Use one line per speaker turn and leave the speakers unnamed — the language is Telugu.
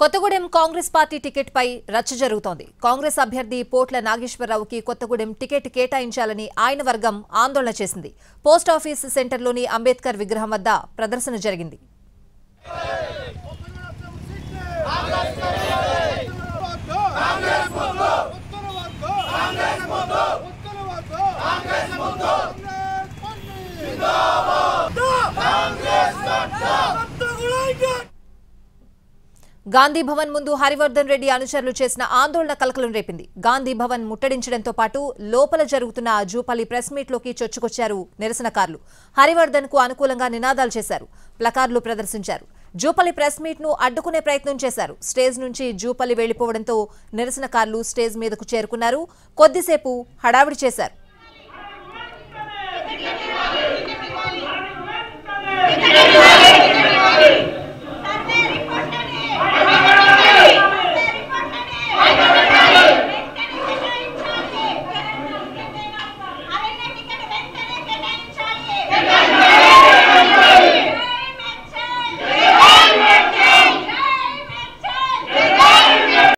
కొత్తగూడెం కాంగ్రెస్ పార్టీ టికెట్పై రచ్చ జరుగుతోంది కాంగ్రెస్ అభ్యర్థి పోట్ల నాగేశ్వరరావుకి కొత్తగూడెం టికెట్ కేటాయించాలని ఆయన వర్గం ఆందోళన చేసింది పోస్టాఫీస్ సెంటర్లోని అంబేద్కర్ విగ్రహం వద్ద ప్రదర్శన జరిగింది గాంధీ భవన్ ముందు హరివర్ధన్ రెడ్డి అనుచరులు చేసిన ఆందోళన కలకలం రేపింది గాంధీ భవన్ ముట్టడించడంతో పాటు లోపల జరుగుతున్న జూపల్లి ప్రెస్ మీట్లోకి చొచ్చుకొచ్చారు నిరసనకారులు హరివర్ధన్ కు అనుకూలంగా నినాదాలు చేశారు ప్లకార్లు ప్రదర్శించారు జూపల్లి ప్రెస్ మీట్ ను అడ్డుకునే ప్రయత్నం చేశారు స్టేజ్ నుంచి జూపల్లి వెళ్లిపోవడంతో నిరసనకారులు స్టేజ్ మీదకు చేరుకున్నారు కొద్దిసేపు హడావిడి చేశారు